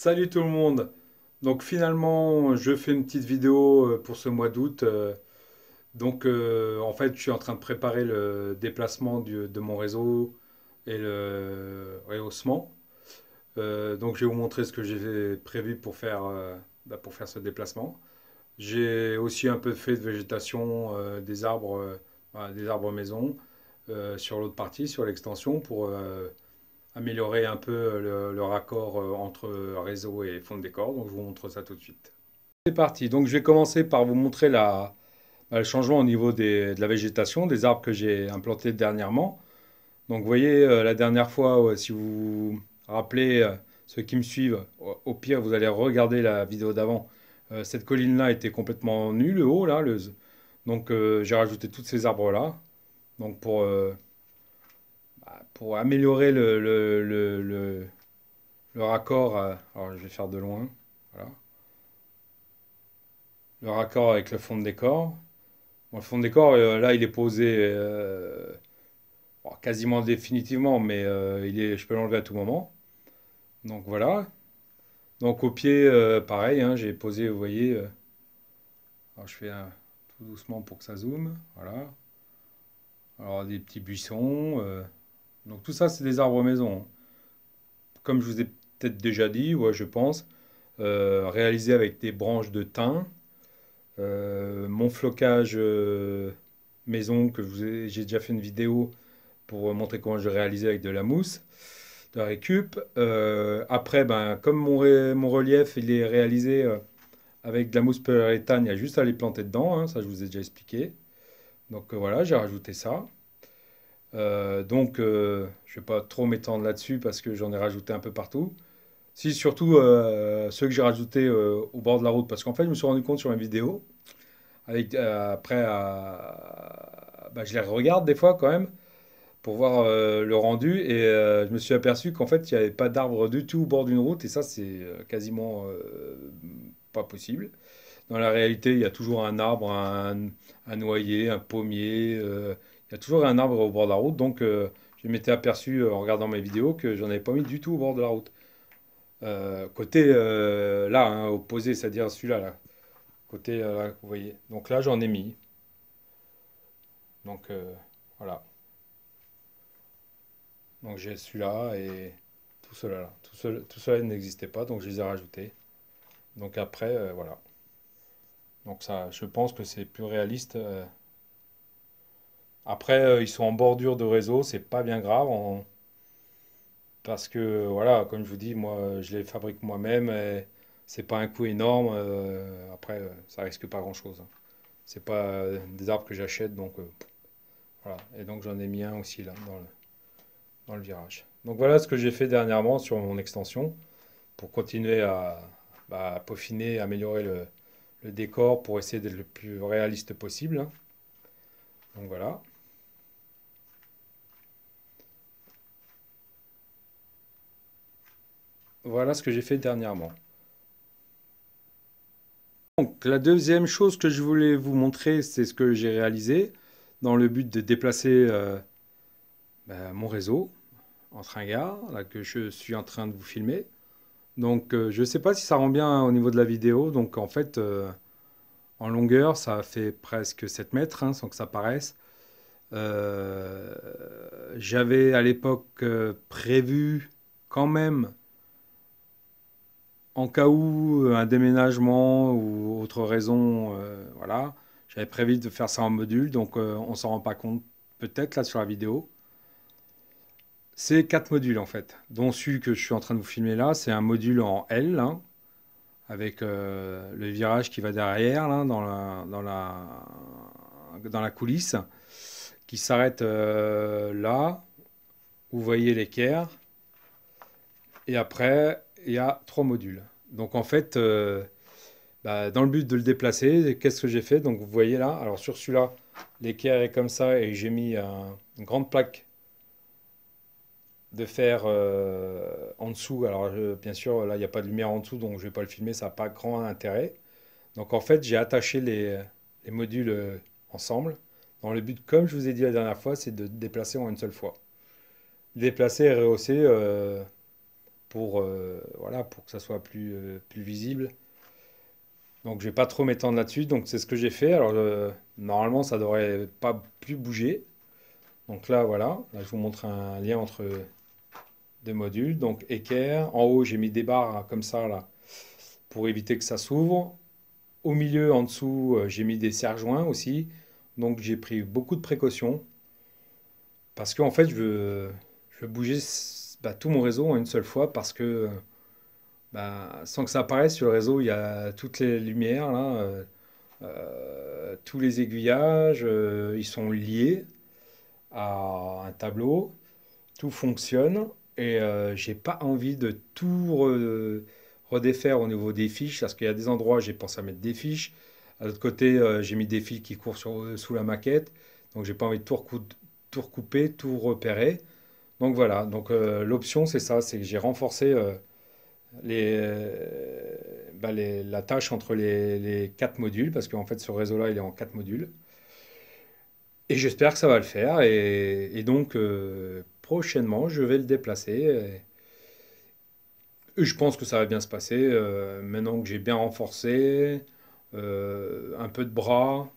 Salut tout le monde Donc finalement, je fais une petite vidéo euh, pour ce mois d'août. Euh, donc euh, en fait, je suis en train de préparer le déplacement de mon réseau et le rehaussement. donc je vais vous montrer ce que j'ai prévu pour faire, bah, pour faire ce déplacement. J'ai aussi un peu fait de végétation des arbres, bah, des arbres maison sur l'autre partie, sur l'extension pour améliorer un peu euh, le, raccord euh, entre euh, réseau et fond de décor. Donc je vous montre ça tout de suite. C'est parti. Donc je vais commencer par vous montrer la, bah, le changement au niveau de la végétation, des arbres que j'ai implantés dernièrement. Donc vous voyez, la dernière fois, si vous vous rappelez, ceux qui me suivent, au pire, vous allez regarder la vidéo d'avant. Cette colline-là était complètement nue, le haut, là. Le... Donc j'ai rajouté tous ces arbres-là. Donc pour pour améliorer le, le, raccord. Euh, alors, je vais faire de loin. Le raccord avec le fond de décor. le fond de décor, euh, là, il est posé euh, quasiment définitivement, mais il est, je peux l'enlever à tout moment. Donc voilà. Donc au pied, pareil, hein, j'ai posé, vous voyez. je fais un, tout doucement pour que ça zoome. Voilà. Alors des petits buissons. Donc tout ça, c'est des arbres maison. Comme je vous ai peut-être déjà dit, ouais, je pense, euh, réalisé avec des branches de thym. Euh, mon flocage euh, maison, que j'ai déjà fait une vidéo pour montrer comment je réalisais avec de la mousse, de la récup. après, ben, comme mon, mon, relief, il est réalisé avec de la mousse polyuréthane, il y a juste à les planter dedans, hein, ça je vous ai déjà expliqué. Donc voilà, j'ai rajouté ça. Euh, donc, euh, je ne vais pas trop m'étendre là-dessus parce que j'en ai rajouté un peu partout. Si, surtout euh, ceux que j'ai rajoutés au bord de la route, parce qu'en fait, je me suis rendu compte sur mes vidéo. avec, après, bah, je les regarde des fois quand même pour voir le rendu, et je me suis aperçu qu'en fait, il n'y avait pas d'arbre du tout au bord d'une route, et ça, c'est quasiment pas possible. Dans la réalité, il y a toujours un arbre, un, un noyer, un pommier il y a toujours un arbre au bord de la route. Donc, euh, je m'étais aperçu euh, en regardant mes vidéos que j'en avais pas mis du tout au bord de la route. Euh, côté là, hein, opposé, c'est-à-dire celui-là, Côté là, vous voyez. Donc là, j'en ai mis. Donc voilà. Donc j'ai celui-là et tout cela Tout, tout cela n'existait pas, donc je les ai rajoutés. Donc après, voilà. Donc ça, je pense que c'est plus réaliste. Après, euh, ils sont en bordure de réseau, c'est pas bien grave. Parce que, voilà, comme je vous dis, moi, je les fabrique moi-même. Et c'est pas un coût énorme. Euh, après, euh, ça risque pas grand-chose. Hein. C'est pas des arbres que j'achète, donc voilà. Et donc j'en ai mis un aussi là dans le, virage. Donc voilà ce que j'ai fait dernièrement sur mon extension pour continuer à, bah, peaufiner, améliorer le, le, décor pour essayer d'être le plus réaliste possible. Hein. Donc voilà. Voilà ce que j'ai fait dernièrement. Donc, la deuxième chose que je voulais vous montrer, c'est ce que j'ai réalisé dans le but de déplacer euh, ben, mon réseau en gars là que je suis en train de vous filmer. Donc euh, je ne sais pas si ça rend bien au niveau de la vidéo, donc en fait euh, en longueur ça fait presque 7 mètres hein, sans que ça paraisse. J'avais à l'époque prévu quand même en cas où euh, un déménagement ou autre raison, euh, voilà, j'avais prévu de faire ça en module, donc euh, on s'en rend pas compte peut-être là sur la vidéo. C'est quatre modules en fait, dont celui que je suis en train de vous filmer là, c'est un module en L, hein, avec le virage qui va derrière, dans, la, dans, la, coulisse, qui s'arrête là. Vous voyez l'équerre. Et après, il y a trois modules. Donc en fait, euh, bah, dans le but de le déplacer, qu'est-ce que j'ai fait Donc vous voyez là, alors sur celui-là, l'équerre est comme ça et j'ai mis une grande plaque de fer euh, en dessous. Alors euh, bien sûr, là, il n'y a pas de lumière en dessous, donc je ne vais pas le filmer, ça n'a pas grand intérêt. Donc en fait, j'ai attaché les, modules ensemble, dans le but, comme je vous ai dit la dernière fois, c'est de déplacer en une seule fois. Déplacer et rehausser... E pour, euh, voilà, pour que ça soit plus, euh, plus visible. Donc je vais pas trop m'étendre là-dessus, donc c'est ce que j'ai fait. Alors euh, normalement ça devrait pas plus bouger. Donc là voilà, je vous montre un lien entre deux modules. Donc équerre, en haut j'ai mis des barres comme ça là pour éviter que ça s'ouvre. Au milieu en dessous j'ai mis des serre joints aussi. Donc j'ai pris beaucoup de précautions parce qu'en fait je veux, je veux bouger bah, tout mon réseau en une seule fois parce que euh, bah, sans que ça apparaisse sur le réseau, il y a toutes les lumières, là, euh, euh, tous les aiguillages, ils sont liés à un tableau, tout fonctionne et je j'ai pas envie de tout redéfaire au niveau des fiches parce qu'il y a des endroits j'ai pensé à mettre des fiches, à l'autre côté j'ai mis des fils qui courent sous la maquette, donc j'ai pas envie de tout, tout recouper, tout repérer. Donc voilà, donc euh, l'option c'est ça, c'est que j'ai renforcé euh, euh, bah, les, la tâche entre les, quatre modules, parce qu'en fait ce réseau-là il est en quatre modules. Et j'espère que ça va le faire, et, donc prochainement je vais le déplacer. je pense que ça va bien se passer, maintenant que j'ai bien renforcé, un peu de bras,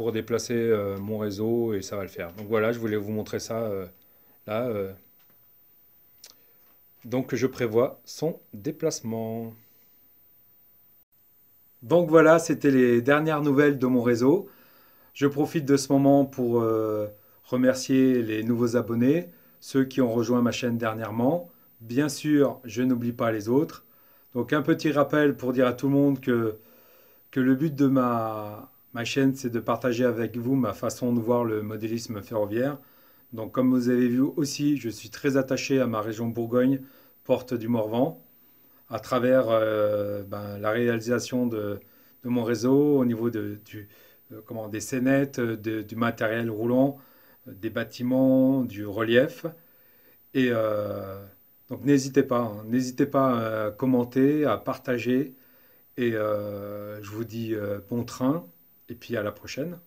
pour déplacer euh, mon réseau et ça va le faire. Donc voilà, je voulais vous montrer ça euh, là. Euh. Donc je prévois son déplacement. Donc voilà, c'était les dernières nouvelles de mon réseau. Je profite de ce moment pour remercier les nouveaux abonnés, ceux qui ont rejoint ma chaîne dernièrement. Bien sûr, je n'oublie pas les autres. Donc un petit rappel pour dire à tout le monde que, que le but de ma, Ma chaîne, c'est de partager avec vous ma façon de voir le modélisme ferroviaire. Donc comme vous avez vu aussi, je suis très attaché à ma région Bourgogne, porte du Morvan, à travers euh, ben, la réalisation de, mon réseau au niveau du, euh, comment, des scénettes, du matériel roulant, des bâtiments, du relief. Et euh, donc n'hésitez pas, hein. n'hésitez pas à commenter, à partager. Et je vous dis bon train et puis à la prochaine.